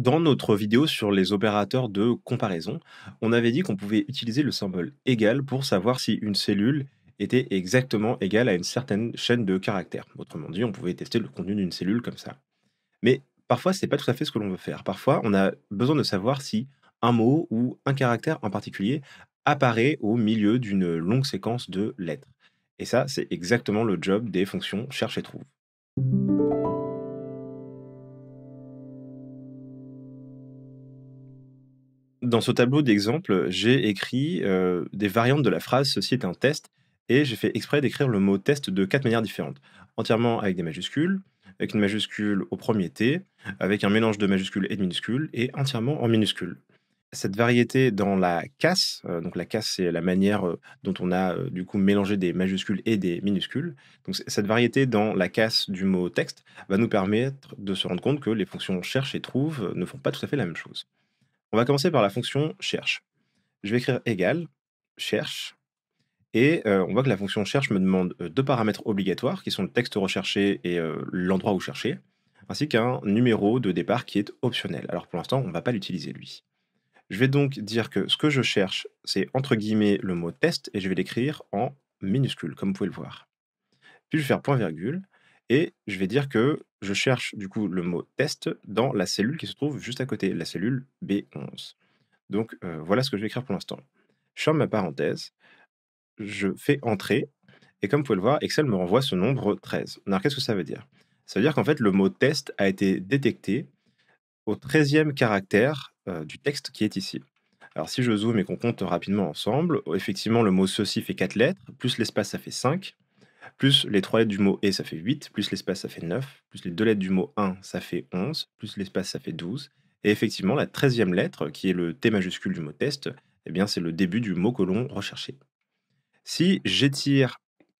Dans notre vidéo sur les opérateurs de comparaison, on avait dit qu'on pouvait utiliser le symbole égal pour savoir si une cellule était exactement égale à une certaine chaîne de caractères. Autrement dit, on pouvait tester le contenu d'une cellule comme ça. Mais parfois, ce n'est pas tout à fait ce que l'on veut faire. Parfois, on a besoin de savoir si un mot ou un caractère en particulier apparaît au milieu d'une longue séquence de lettres. Et ça, c'est exactement le job des fonctions cherche et trouve. dans ce tableau d'exemple, j'ai écrit euh, des variantes de la phrase ceci est un test et j'ai fait exprès d'écrire le mot test de quatre manières différentes. Entièrement avec des majuscules, avec une majuscule au premier T, avec un mélange de majuscules et de minuscules et entièrement en minuscules. Cette variété dans la casse, euh, donc la casse c'est la manière euh, dont on a du coup mélangé des majuscules et des minuscules. Donc cette variété dans la casse du mot texte va nous permettre de se rendre compte que les fonctions cherche et trouve ne font pas tout à fait la même chose. On va commencer par la fonction cherche. Je vais écrire égal, cherche, et euh, on voit que la fonction cherche me demande euh, deux paramètres obligatoires, qui sont le texte recherché et euh, l'endroit où chercher, ainsi qu'un numéro de départ qui est optionnel. Alors pour l'instant, on ne va pas l'utiliser lui. Je vais donc dire que ce que je cherche, c'est entre guillemets le mot test, et je vais l'écrire en minuscule, comme vous pouvez le voir. Puis je vais faire point virgule, et je vais dire que je cherche du coup le mot test dans la cellule qui se trouve juste à côté, la cellule B11. Donc euh, voilà ce que je vais écrire pour l'instant. Je ferme ma parenthèse, je fais entrer, et comme vous pouvez le voir, Excel me renvoie ce nombre 13. Alors qu'est-ce que ça veut dire Ça veut dire qu'en fait le mot test a été détecté au 13e caractère euh, du texte qui est ici. Alors si je zoome et qu'on compte rapidement ensemble, effectivement le mot ceci fait 4 lettres, plus l'espace ça fait 5 plus les trois lettres du mot et, ça fait 8, plus l'espace, ça fait 9, plus les deux lettres du mot 1, ça fait 11, plus l'espace, ça fait 12. Et effectivement, la treizième lettre, qui est le T majuscule du mot test, eh bien, c'est le début du mot que l'on recherchait. Si j'étire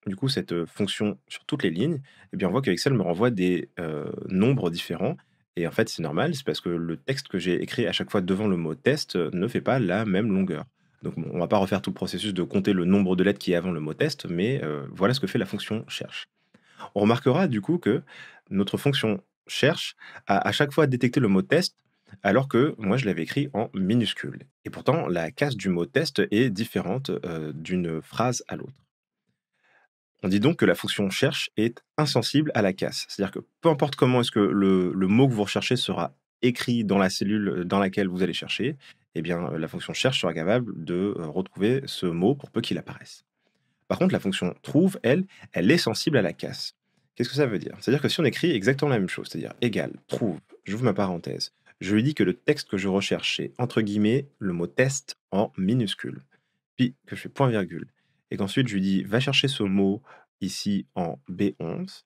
du coup cette euh, fonction sur toutes les lignes, eh bien, on voit qu'Excel me renvoie des euh, nombres différents. Et en fait, c'est normal, c'est parce que le texte que j'ai écrit à chaque fois devant le mot test euh, ne fait pas la même longueur. Donc on ne va pas refaire tout le processus de compter le nombre de lettres qui est avant le mot test, mais euh, voilà ce que fait la fonction cherche. On remarquera du coup que notre fonction cherche a à chaque fois détecté le mot test, alors que moi je l'avais écrit en minuscule. Et pourtant, la casse du mot test est différente euh, d'une phrase à l'autre. On dit donc que la fonction cherche est insensible à la casse. C'est-à-dire que peu importe comment est-ce que le mot que vous recherchez sera écrit dans la cellule euh, dans laquelle vous allez chercher, eh bien, euh, la fonction cherche sera capable de euh, retrouver ce mot pour peu qu'il apparaisse. Par contre, la fonction trouve, elle, elle est sensible à la casse. Qu'est-ce que ça veut dire C'est-à-dire que si on écrit exactement la même chose, c'est-à-dire égal, trouve, j'ouvre ma parenthèse, je lui dis que le texte que je recherchais, entre guillemets, le mot test en minuscule, puis que je fais point virgule, et qu'ensuite je lui dis va chercher ce mot ici en B11,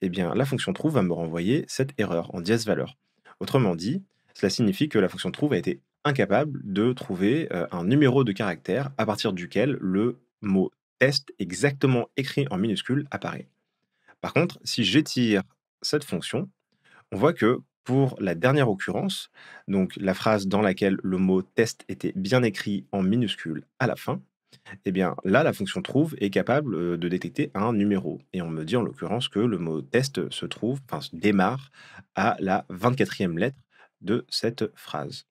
eh bien la fonction trouve va me renvoyer cette erreur en dièse valeur. Autrement dit, cela signifie que la fonction trouve a été incapable de trouver euh, un numéro de caractère à partir duquel le mot test exactement écrit en minuscule apparaît. Par contre, si j'étire cette fonction, on voit que pour la dernière occurrence, donc la phrase dans laquelle le mot test était bien écrit en minuscule à la fin, eh bien là, la fonction trouve est capable euh, de détecter un numéro. Et on me dit en l'occurrence que le mot test se trouve, enfin se démarre à la 24e lettre de cette phrase.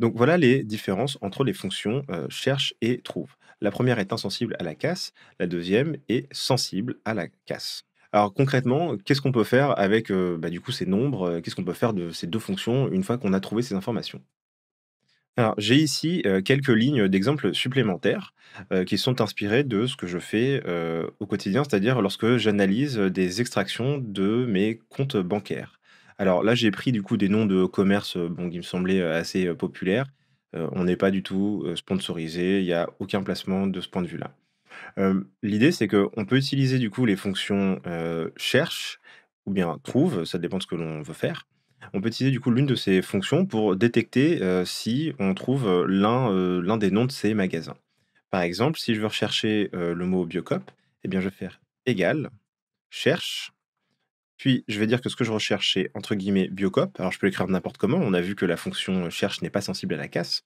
Donc voilà les différences entre les fonctions cherche et trouve. La première est insensible à la casse, la deuxième est sensible à la casse. Alors concrètement, qu'est-ce qu'on peut faire avec bah, du coup ces nombres Qu'est-ce qu'on peut faire de ces deux fonctions une fois qu'on a trouvé ces informations alors, j'ai ici quelques lignes d'exemples supplémentaires qui sont inspirées de ce que je fais au quotidien, c'est-à-dire lorsque j'analyse des extractions de mes comptes bancaires. Alors là, j'ai pris du coup des noms de commerces euh, qui me semblaient euh, assez euh, populaires. on n'est pas du tout sponsorisé, il n'y a aucun placement de ce point de vue-là. L'idée, c'est qu'on peut utiliser du coup les fonctions cherche ou bien trouve, ça dépend de ce que l'on veut faire. On peut utiliser du coup l'une de ces fonctions pour détecter si on trouve l'un des noms de ces magasins. Par exemple, si je veux rechercher le mot Biocop, eh bien je vais faire égal, cherche, puis, je vais dire que ce que je recherche, c'est entre guillemets biocop. Alors, je peux l'écrire n'importe comment. On a vu que la fonction euh, cherche n'est pas sensible à la casse.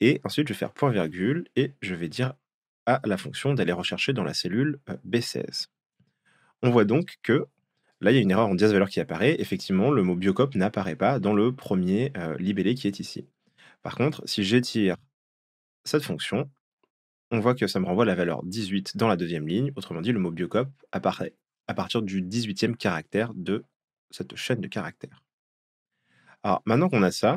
Et ensuite, je vais faire point virgule et je vais dire à la fonction d'aller rechercher dans la cellule euh, B16. On voit donc que là, il y a une erreur en dièse valeur qui apparaît. Effectivement, le mot biocop n'apparaît pas dans le premier euh, libellé qui est ici. Par contre, si j'étire cette fonction, on voit que ça me renvoie la valeur 18 dans la deuxième ligne. Autrement dit, le mot biocop apparaît à partir du 18e caractère de cette chaîne de caractères. Alors maintenant qu'on a ça,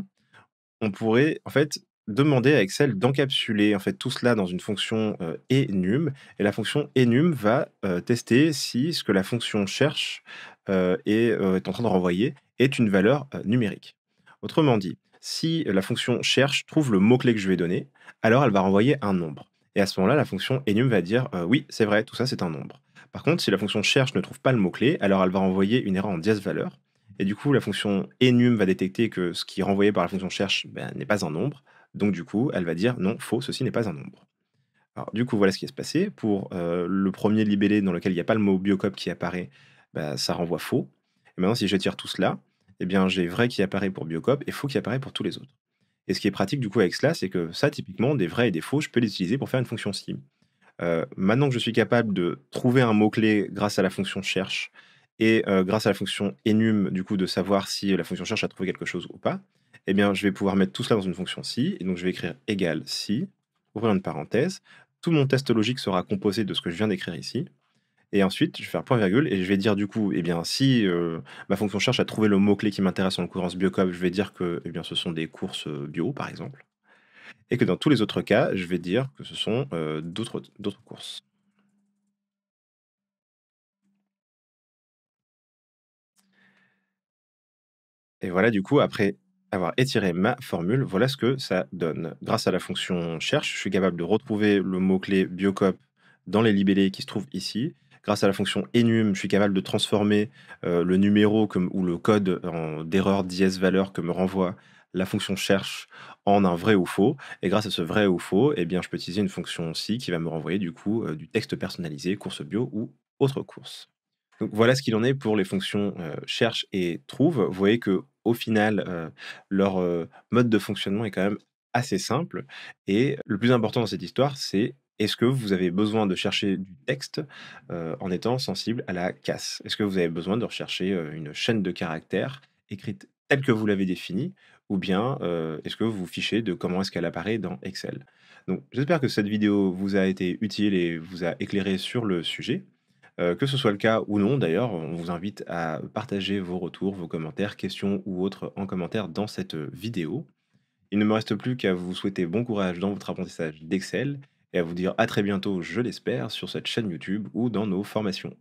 on pourrait en fait demander à Excel d'encapsuler en fait tout cela dans une fonction enum euh, et la fonction enum va euh, tester si ce que la fonction cherche et euh, est en train de renvoyer est une valeur numérique. Autrement dit, si la fonction cherche trouve le mot-clé que je vais donner, alors elle va renvoyer un nombre. Et à ce moment-là, la fonction enum va dire oui, c'est vrai, tout ça c'est un nombre. Par contre, si la fonction cherche ne trouve pas le mot-clé, alors elle va renvoyer une erreur en dièse valeur. Et du coup, la fonction enum va détecter que ce qui est renvoyé par la fonction cherche ben, n'est pas un nombre. Donc du coup, elle va dire non, faux, ceci n'est pas un nombre. Alors du coup, voilà ce qui est passé. Pour euh, le premier libellé dans lequel il n'y a pas le mot biocop qui apparaît, ben, ça renvoie faux. Et maintenant, si je tire tout cela, eh bien j'ai vrai qui apparaît pour biocop et faux qui apparaît pour tous les autres. Et ce qui est pratique du coup avec cela, c'est que ça, typiquement, des vrais et des faux, je peux l'utiliser pour faire une fonction sim. Euh, maintenant que je suis capable de trouver un mot-clé grâce à la fonction cherche et euh, grâce à la fonction enum, du coup, de savoir si la fonction cherche a trouvé quelque chose ou pas, eh bien, je vais pouvoir mettre tout cela dans une fonction si. Et donc, je vais écrire égal si, ouvrir une parenthèse. Tout mon test logique sera composé de ce que je viens d'écrire ici. Et ensuite, je vais faire point virgule et je vais dire du coup, eh bien, si euh, ma fonction cherche a trouvé le mot-clé qui m'intéresse en l'occurrence biocop, je vais dire que eh bien, ce sont des courses bio, par exemple et que dans tous les autres cas, je vais dire que ce sont euh, d'autres courses. Et voilà, du coup, après avoir étiré ma formule, voilà ce que ça donne. Grâce à la fonction cherche, je suis capable de retrouver le mot-clé biocop dans les libellés qui se trouvent ici. Grâce à la fonction enum, je suis capable de transformer euh, le numéro ou le code d'erreur dièse valeur que me renvoie la fonction cherche en un vrai ou faux. Et grâce à ce vrai ou faux, eh bien, je peux utiliser une fonction aussi qui va me renvoyer du coup euh, du texte personnalisé, course bio ou autre course. voilà ce qu'il en est pour les fonctions euh, cherche et trouve. Vous voyez que au final, euh, leur mode de fonctionnement est quand même assez simple. Et le plus important dans cette histoire, c'est est-ce que vous avez besoin de chercher du texte en étant sensible à la casse Est-ce que vous avez besoin de rechercher une chaîne de caractères écrite telle que vous l'avez définie ou bien euh, est-ce que vous fichez de comment est-ce qu'elle apparaît dans Excel. Donc j'espère que cette vidéo vous a été utile et vous a éclairé sur le sujet. Euh, que ce soit le cas ou non, d'ailleurs, on vous invite à partager vos retours, vos commentaires, questions ou autres en commentaire dans cette vidéo. Il ne me reste plus qu'à vous souhaiter bon courage dans votre apprentissage d'Excel et à vous dire à très bientôt, je l'espère, sur cette chaîne YouTube ou dans nos formations.